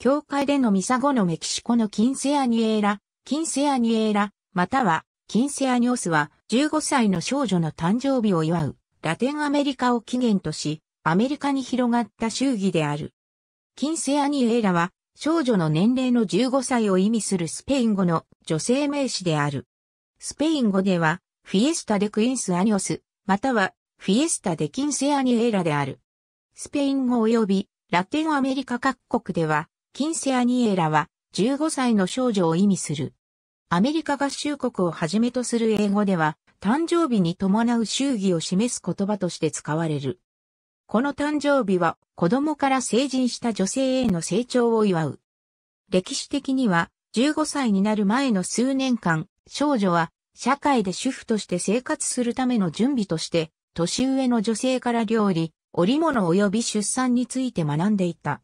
教会でのミサ後のメキシコのキンセアニエーラ、キンセアニエーラ、または、キンセアニオスは、15歳の少女の誕生日を祝う、ラテンアメリカを起源とし、アメリカに広がった祝儀である。キンセアニエーラは、少女の年齢の15歳を意味するスペイン語の女性名詞である。スペイン語では、フィエスタデ・クインスアニオス、または、フィエスタデ・キンセアニエーラである。スペイン語及び、ラテンアメリカ各国では、キンセアニエラは15歳の少女を意味する。アメリカ合衆国をはじめとする英語では、誕生日に伴う祝儀を示す言葉として使われる。この誕生日は子供から成人した女性への成長を祝う。歴史的には15歳になる前の数年間、少女は社会で主婦として生活するための準備として、年上の女性から料理、織物及び出産について学んでいた。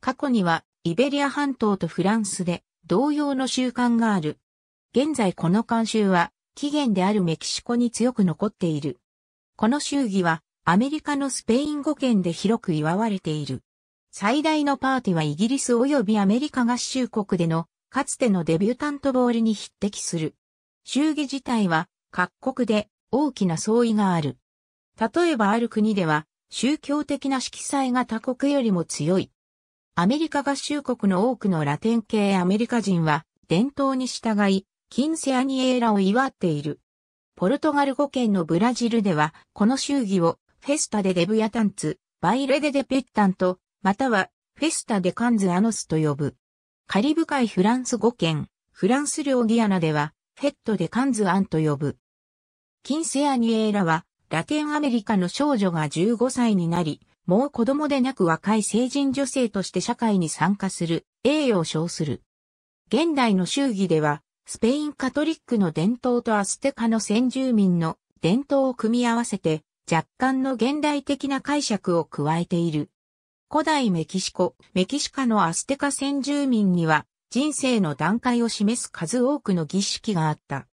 過去にはイベリア半島とフランスで同様の習慣がある。現在この慣習は起源であるメキシコに強く残っている。この祝儀はアメリカのスペイン語圏で広く祝われている。最大のパーティはイギリス及びアメリカ合衆国でのかつてのデビュータントボールに匹敵する。祝儀自体は各国で大きな相違がある。例えばある国では宗教的な色彩が他国よりも強い。アメリカ合衆国の多くのラテン系アメリカ人は、伝統に従い、キンセアニエーラを祝っている。ポルトガル語圏のブラジルでは、この祝儀を、フェスタデデブヤタンツ、バイレデデペッタント、または、フェスタデカンズアノスと呼ぶ。カリブ海フランス語圏、フランス領ギアナでは、フェットデカンズアンと呼ぶ。キンセアニエーラは、ラテンアメリカの少女が15歳になり、もう子供でなく若い成人女性として社会に参加する、栄誉を称する。現代の祝儀では、スペインカトリックの伝統とアステカの先住民の伝統を組み合わせて、若干の現代的な解釈を加えている。古代メキシコ、メキシカのアステカ先住民には、人生の段階を示す数多くの儀式があった。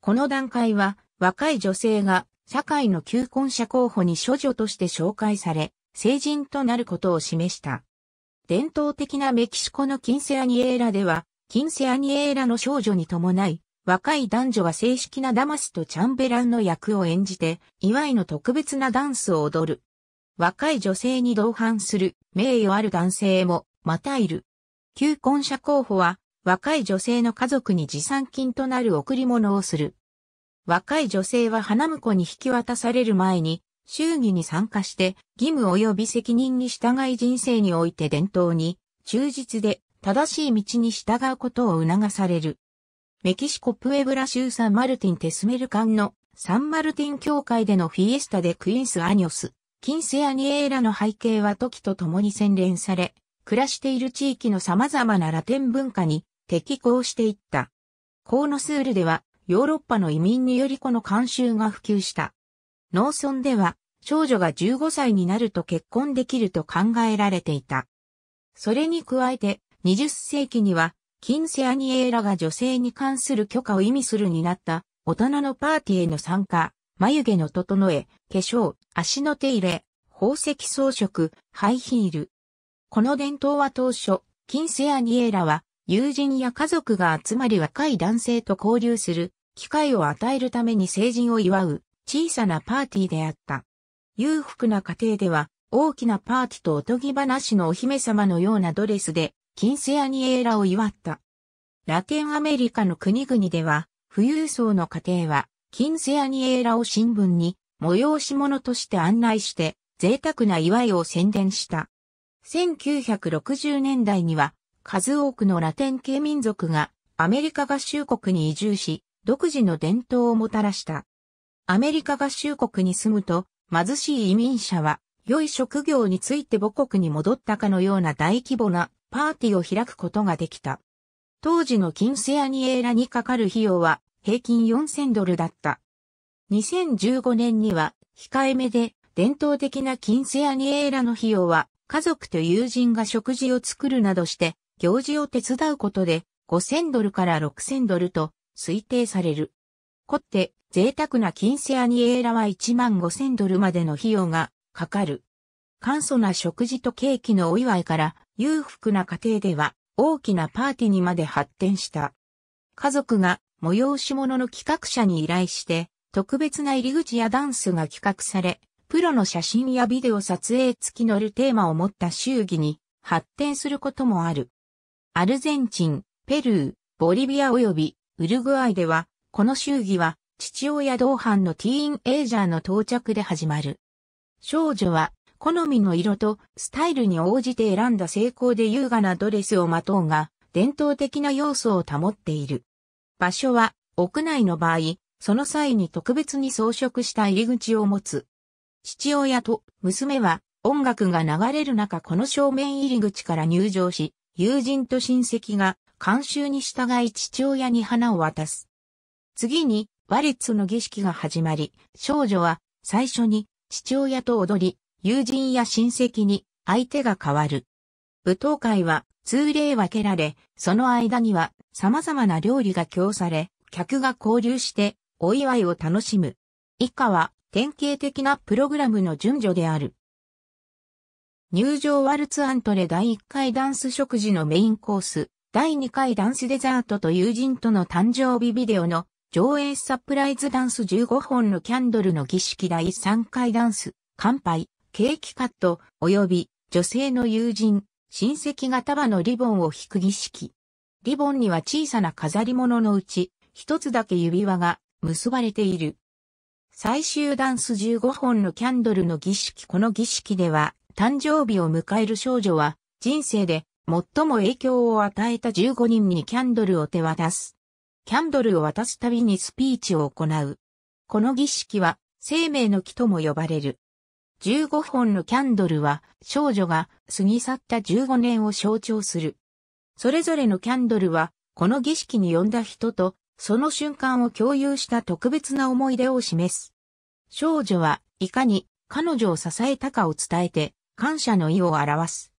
この段階は、若い女性が社会の求婚者候補に処女として紹介され、成人となることを示した。伝統的なメキシコのキンセアニエーラでは、キンセアニエーラの少女に伴い、若い男女は正式なダマスとチャンベランの役を演じて、祝いの特別なダンスを踊る。若い女性に同伴する名誉ある男性も、またいる。旧婚者候補は、若い女性の家族に持参金となる贈り物をする。若い女性は花婿に引き渡される前に、衆議に参加して義務及び責任に従い人生において伝統に忠実で正しい道に従うことを促される。メキシコプエブラ州サンマルティンテスメルカンのサンマルティン教会でのフィエスタでクインス・アニョス、キンセアニエーラの背景は時と共に洗練され、暮らしている地域の様々なラテン文化に適合していった。コーノスールではヨーロッパの移民によりこの慣習が普及した。農村では少女が15歳になると結婚できると考えられていた。それに加えて20世紀には金世アニエーラが女性に関する許可を意味するになった大人のパーティーへの参加、眉毛の整え、化粧、足の手入れ、宝石装飾、ハイヒール。この伝統は当初、金世アニエーラは友人や家族が集まり若い男性と交流する機会を与えるために成人を祝う小さなパーティーであった。裕福な家庭では、大きなパーティーとおとぎ話のお姫様のようなドレスで、金ンセアニエーラを祝った。ラテンアメリカの国々では、富裕層の家庭は、金ンセアニエーラを新聞に、催し物として案内して、贅沢な祝いを宣伝した。1960年代には、数多くのラテン系民族がアメリカ合衆国に移住し、独自の伝統をもたらした。アメリカ合衆国に住むと、貧しい移民者は、良い職業について母国に戻ったかのような大規模なパーティーを開くことができた。当時の金ンセアニエーラにかかる費用は平均4000ドルだった。2015年には控えめで伝統的な金ンセアニエーラの費用は家族と友人が食事を作るなどして行事を手伝うことで5000ドルから6000ドルと推定される。凝って贅沢な金セアニエーラは1万5000ドルまでの費用がかかる。簡素な食事とケーキのお祝いから裕福な家庭では大きなパーティーにまで発展した。家族が催し物の企画者に依頼して特別な入り口やダンスが企画され、プロの写真やビデオ撮影付きのるテーマを持った祝儀に発展することもある。アルゼンチン、ペルー、ボリビア及びウルグアイではこの祝儀は、父親同伴のティーンエイジャーの到着で始まる。少女は、好みの色とスタイルに応じて選んだ成功で優雅なドレスをまとうが、伝統的な要素を保っている。場所は、屋内の場合、その際に特別に装飾した入り口を持つ。父親と娘は音楽が流れる中この正面入り口から入場し、友人と親戚が監修に従い父親に花を渡す。次に、ワ和ツの儀式が始まり、少女は最初に父親と踊り、友人や親戚に相手が変わる。舞踏会は通例分けられ、その間には様々な料理が供され、客が交流してお祝いを楽しむ。以下は典型的なプログラムの順序である。入場ワルツアントレ第1回ダンス食事のメインコース、第2回ダンスデザートと友人との誕生日ビデオの上映サプライズダンス15本のキャンドルの儀式第3回ダンス、乾杯、ケーキカット、及び女性の友人、親戚が束のリボンを引く儀式。リボンには小さな飾り物のうち、一つだけ指輪が結ばれている。最終ダンス15本のキャンドルの儀式この儀式では、誕生日を迎える少女は、人生で最も影響を与えた15人にキャンドルを手渡す。キャンドルを渡すたびにスピーチを行う。この儀式は、生命の木とも呼ばれる。15本のキャンドルは、少女が過ぎ去った15年を象徴する。それぞれのキャンドルは、この儀式に呼んだ人と、その瞬間を共有した特別な思い出を示す。少女はいかに彼女を支えたかを伝えて、感謝の意を表す。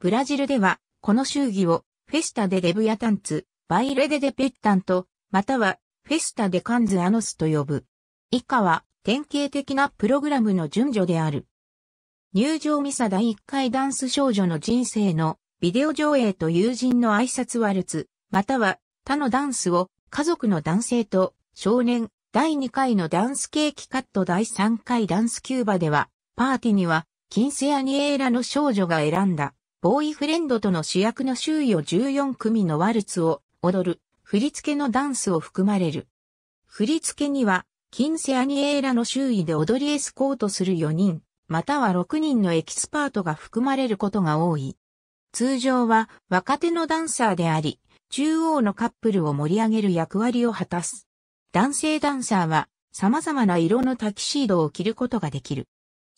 ブラジルでは、この祝儀を、フェスタでデブヤタンツ、バイレデデペッタント、またはフェスタデカンズアノスと呼ぶ。以下は典型的なプログラムの順序である。入場ミサ第1回ダンス少女の人生のビデオ上映と友人の挨拶ワルツ、または他のダンスを家族の男性と少年第2回のダンスケーキカット第3回ダンスキューバではパーティーにはキンセアニエーラの少女が選んだボーイフレンドとの主役の周囲を14組のワルツを踊る、振り付けのダンスを含まれる。振り付けには、金ンセアニエーラの周囲で踊りエスコートする4人、または6人のエキスパートが含まれることが多い。通常は若手のダンサーであり、中央のカップルを盛り上げる役割を果たす。男性ダンサーは様々な色のタキシードを着ることができる。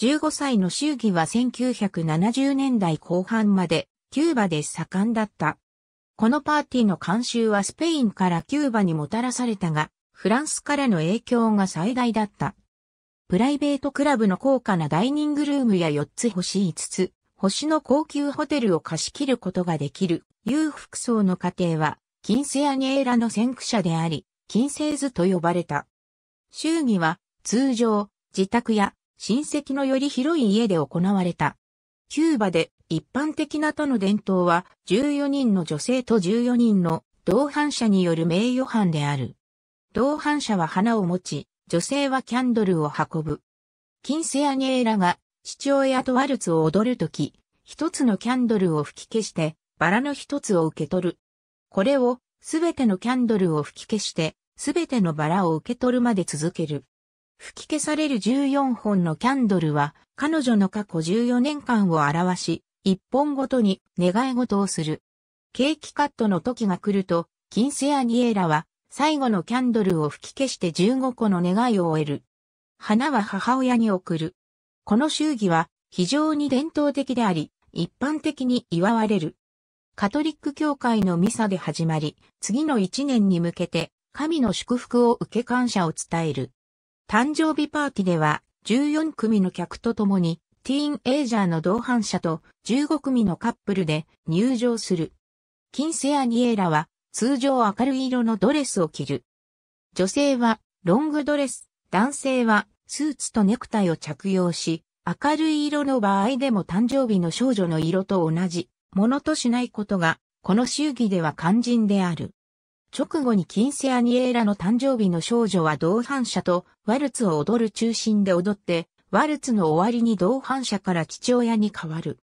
15歳の祝儀は1970年代後半までキューバで盛んだった。このパーティーの監修はスペインからキューバにもたらされたが、フランスからの影響が最大だった。プライベートクラブの高価なダイニングルームや4つ星5つ、星の高級ホテルを貸し切ることができる裕福層の家庭は、金星アニエーラの先駆者であり、金星図と呼ばれた。祝儀は、通常、自宅や親戚のより広い家で行われた。キューバで一般的な都の伝統は、14人の女性と14人の同伴者による名誉犯である。同伴者は花を持ち、女性はキャンドルを運ぶ。キンセアニエーラが父親とワルツを踊るとき、一つのキャンドルを吹き消して、バラの一つを受け取る。これを、すべてのキャンドルを吹き消して、すべてのバラを受け取るまで続ける。吹き消される14本のキャンドルは、彼女の過去14年間を表し、一本ごとに願い事をする。ケーキカットの時が来ると、キンセアニエラは最後のキャンドルを吹き消して15個の願いを終える。花は母親に送る。この祝儀は非常に伝統的であり、一般的に祝われる。カトリック教会のミサで始まり、次の一年に向けて神の祝福を受け感謝を伝える。誕生日パーティーでは14組の客と共にティーンエイジャーの同伴者と15組のカップルで入場する。キンセアニエーラは通常明るい色のドレスを着る。女性はロングドレス、男性はスーツとネクタイを着用し、明るい色の場合でも誕生日の少女の色と同じものとしないことが、この祝儀では肝心である。直後にキンセアニエーラの誕生日の少女は同伴者とワルツを踊る中心で踊って、ワルツの終わりに同伴者から父親に変わる。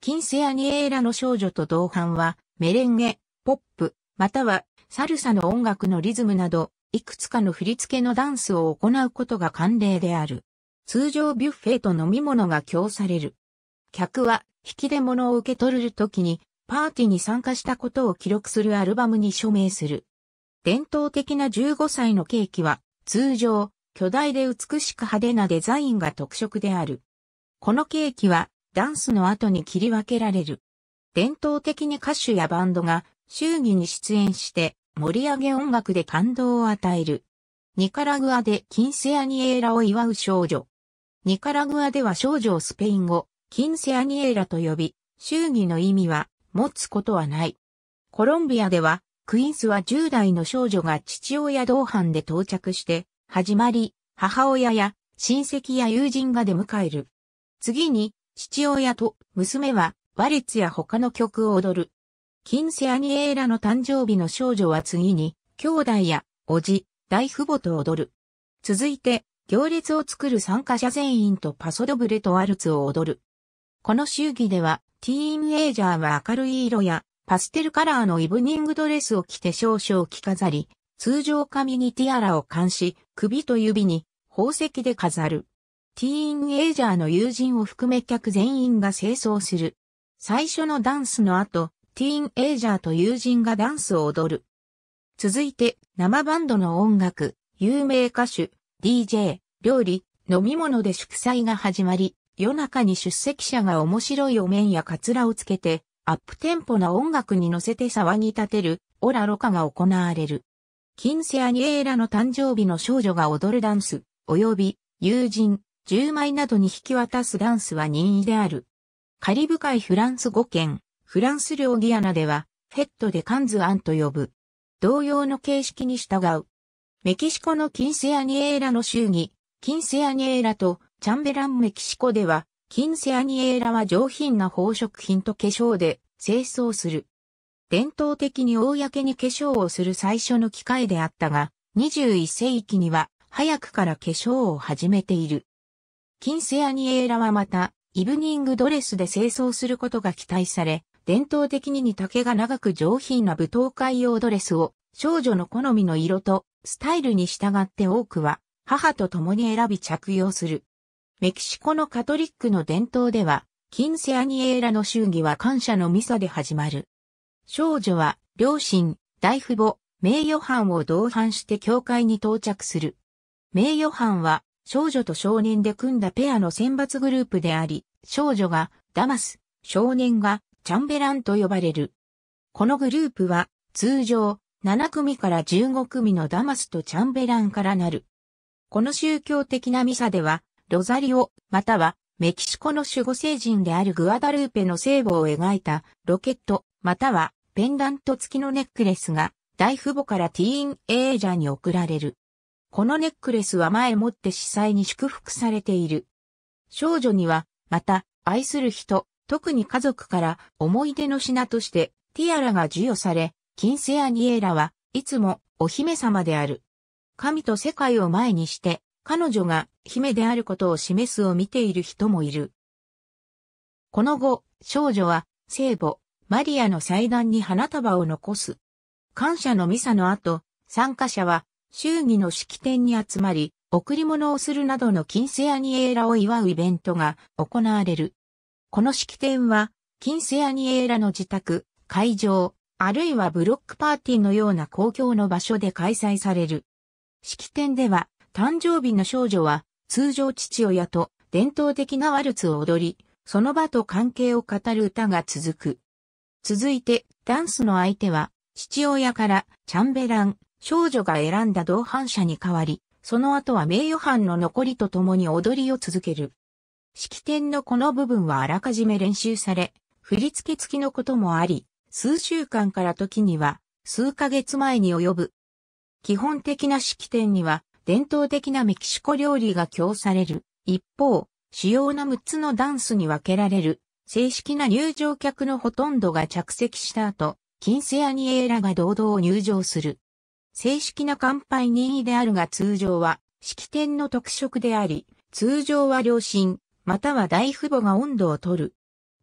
キンセアニエーラの少女と同伴は、メレンゲ、ポップ、またはサルサの音楽のリズムなど、いくつかの振り付けのダンスを行うことが慣例である。通常ビュッフェと飲み物が供される。客は引き出物を受け取るときにパーティーに参加したことを記録するアルバムに署名する。伝統的な15歳のケーキは通常巨大で美しく派手なデザインが特色である。このケーキはダンスの後に切り分けられる。伝統的に歌手やバンドが祝儀に出演して盛り上げ音楽で感動を与える。ニカラグアでキンセアニエーラを祝う少女。ニカラグアでは少女をスペイン語、キンセアニエーラと呼び、祝儀の意味は持つことはない。コロンビアでは、クインスは10代の少女が父親同伴で到着して、始まり、母親や親戚や友人が出迎える。次に、父親と娘は、ワレツや他の曲を踊る。金セアニエーラの誕生日の少女は次に、兄弟や、おじ、大父母と踊る。続いて、行列を作る参加者全員とパソドブレとワルツを踊る。この祝儀では、ティーンエイジャーは明るい色や、パステルカラーのイブニングドレスを着て少々着飾り、通常髪にティアラを冠し、首と指に宝石で飾る。ティーンエイジャーの友人を含め客全員が清掃する。最初のダンスの後、ティーンエイジャーと友人がダンスを踊る。続いて、生バンドの音楽、有名歌手、DJ、料理、飲み物で祝祭が始まり、夜中に出席者が面白いお面やカツラをつけて、アップテンポな音楽に乗せて騒ぎ立てる、オラロカが行われる。キンセアニエーラの誕生日の少女が踊るダンス、及び友人、10枚などに引き渡すダンスは任意である。カリブ海フランス語圏、フランス領ギアナでは、フェットでカンズアンと呼ぶ。同様の形式に従う。メキシコのキンセアニエーラの祝儀、キンセアニエーラとチャンベランメキシコでは、キンセアニエーラは上品な宝飾品と化粧で清掃する。伝統的に公に化粧をする最初の機会であったが、21世紀には早くから化粧を始めている。キンセアニエーラはまた、イブニングドレスで清掃することが期待され、伝統的に似丈が長く上品な舞踏会用ドレスを少女の好みの色とスタイルに従って多くは母と共に選び着用する。メキシコのカトリックの伝統では、キンセアニエーラの祝儀は感謝のミサで始まる。少女は、両親、大父母、名誉藩を同伴して教会に到着する。名誉藩は、少女と少年で組んだペアの選抜グループであり、少女が、ダマス、少年が、チャンベランと呼ばれる。このグループは、通常、7組から15組のダマスとチャンベランからなる。この宗教的なミサでは、ロザリオ、または、メキシコの守護聖人であるグアダルーペの聖母を描いたロケット、またはペンダント付きのネックレスが大父母からティーンエイジャーに贈られる。このネックレスは前もって司祭に祝福されている。少女には、また、愛する人、特に家族から思い出の品としてティアラが授与され、金セアニエーラはいつもお姫様である。神と世界を前にして、彼女が姫であることを示すを見ている人もいる。この後、少女は聖母、マリアの祭壇に花束を残す。感謝のミサの後、参加者は、祝儀の式典に集まり、贈り物をするなどの金セアニエーラを祝うイベントが行われる。この式典は、金セアニエーラの自宅、会場、あるいはブロックパーティーのような公共の場所で開催される。式典では、誕生日の少女は、通常父親と伝統的なワルツを踊り、その場と関係を語る歌が続く。続いて、ダンスの相手は、父親からチャンベラン、少女が選んだ同伴者に代わり、その後は名誉班の残りと共に踊りを続ける。式典のこの部分はあらかじめ練習され、振り付け付きのこともあり、数週間から時には、数ヶ月前に及ぶ。基本的な式典には、伝統的なメキシコ料理が供される。一方、主要な6つのダンスに分けられる。正式な入場客のほとんどが着席した後、金ンセアニエーラが堂々入場する。正式な乾杯任意であるが通常は、式典の特色であり、通常は両親、または大父母が温度を取る。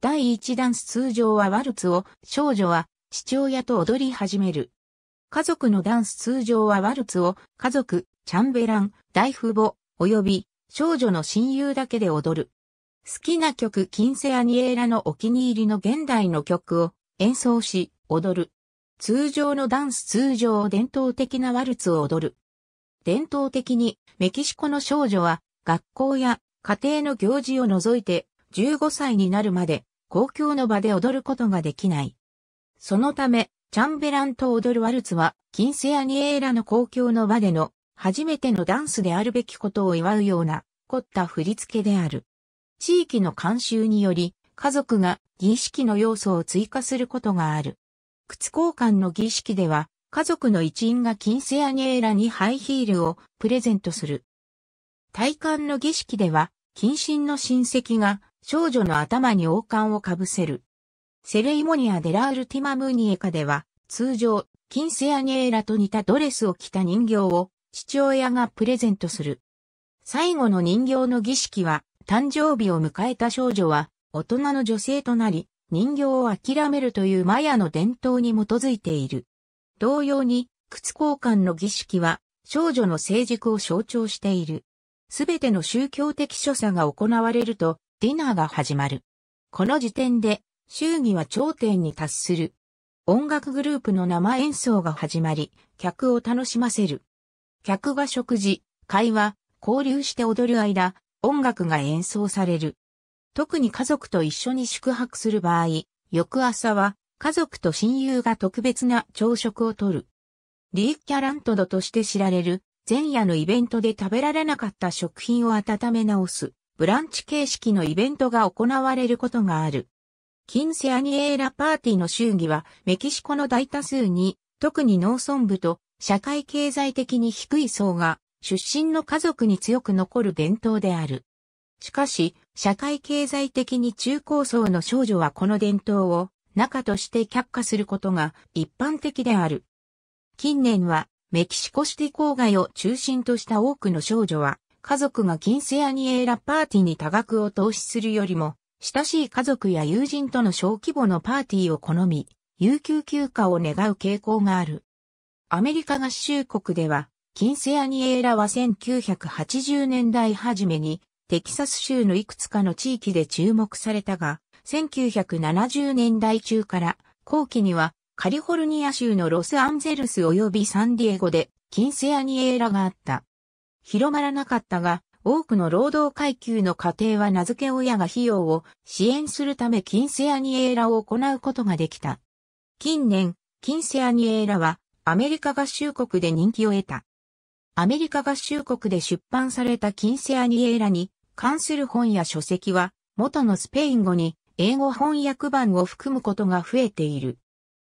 第一ダンス通常はワルツを、少女は父親と踊り始める。家族のダンス通常はワルツを、家族、チャンベラン、大父母、及び少女の親友だけで踊る。好きな曲キンセアニエーラのお気に入りの現代の曲を演奏し、踊る。通常のダンス通常伝統的なワルツを踊る。伝統的にメキシコの少女は学校や家庭の行事を除いて15歳になるまで公共の場で踊ることができない。そのため、チャンベランと踊るワルツは、キンセアニエーラの公共の場での初めてのダンスであるべきことを祝うような凝った振り付けである。地域の慣習により、家族が儀式の要素を追加することがある。靴交換の儀式では、家族の一員がキンセアニエーラにハイヒールをプレゼントする。体幹の儀式では、近親の親戚が少女の頭に王冠をかぶせる。セレイモニア・デラール・ティマムーニエカでは、通常、キンセアニエーラと似たドレスを着た人形を父親がプレゼントする。最後の人形の儀式は、誕生日を迎えた少女は、大人の女性となり、人形を諦めるというマヤの伝統に基づいている。同様に、靴交換の儀式は、少女の成熟を象徴している。すべての宗教的所作が行われると、ディナーが始まる。この時点で、祝儀は頂点に達する。音楽グループの生演奏が始まり、客を楽しませる。客が食事、会話、交流して踊る間、音楽が演奏される。特に家族と一緒に宿泊する場合、翌朝は家族と親友が特別な朝食をとる。リー・キャラントドとして知られる前夜のイベントで食べられなかった食品を温め直すブランチ形式のイベントが行われることがある。キンセアニエーラパーティーの祝儀はメキシコの大多数に特に農村部と社会経済的に低い層が出身の家族に強く残る伝統である。しかし、社会経済的に中高層の少女はこの伝統を中として却下することが一般的である。近年はメキシコシティ郊外を中心とした多くの少女は家族が金セアニエーラパーティーに多額を投資するよりも親しい家族や友人との小規模のパーティーを好み、有給休暇を願う傾向がある。アメリカ合衆国ではキンセアニエーラは1980年代初めにテキサス州のいくつかの地域で注目されたが、1970年代中から後期にはカリフォルニア州のロスアンゼルス及びサンディエゴでキンセアニエーラがあった。広まらなかったが、多くの労働階級の家庭は名付け親が費用を支援するためキンセアニエーラを行うことができた。近年、キンセアニエーラはアメリカ合衆国で人気を得た。アメリカ合衆国で出版された金セアニエーラに関する本や書籍は元のスペイン語に英語翻訳版を含むことが増えている。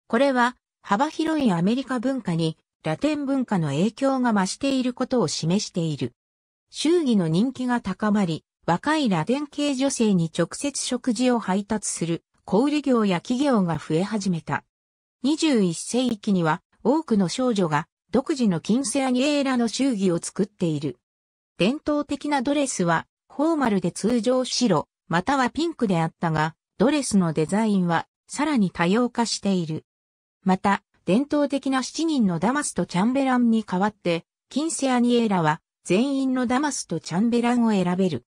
これは幅広いアメリカ文化にラテン文化の影響が増していることを示している。衆議の人気が高まり、若いラテン系女性に直接食事を配達する小売業や企業が増え始めた。21世紀には多くの少女が独自の金セアニエーラの祝儀を作っている。伝統的なドレスは、フォーマルで通常白、またはピンクであったが、ドレスのデザインは、さらに多様化している。また、伝統的な7人のダマスとチャンベランに代わって、金セアニエーラは、全員のダマスとチャンベランを選べる。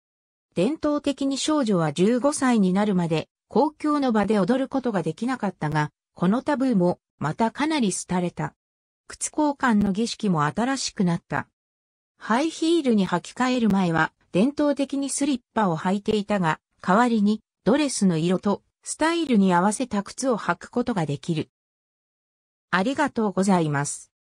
伝統的に少女は15歳になるまで、公共の場で踊ることができなかったが、このタブーも、またかなり廃れた。靴交換の儀式も新しくなった。ハイヒールに履き替える前は、伝統的にスリッパを履いていたが、代わりにドレスの色とスタイルに合わせた靴を履くことができる。ありがとうございます。